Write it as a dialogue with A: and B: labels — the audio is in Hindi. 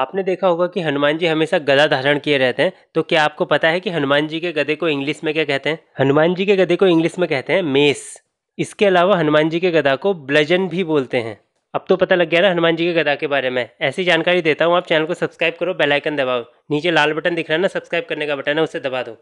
A: आपने देखा होगा कि हनुमान जी हमेशा गदा धारण किए रहते हैं तो क्या आपको पता है कि हनुमान जी के गधे को इंग्लिश में क्या कहते हैं हनुमान जी के गधे को इंग्लिश में कहते हैं मेस इसके अलावा हनुमान जी के गधा को ब्लजन भी बोलते हैं अब तो पता लग गया ना हनुमान जी के गधा के बारे में ऐसी जानकारी देता हूँ आप चैनल को सब्सक्राइब करो बेलाइकन दबाओ नीचे लाल बटन दिख रहा है ना सब्सक्राइब करने का बटन है उसे दबा दो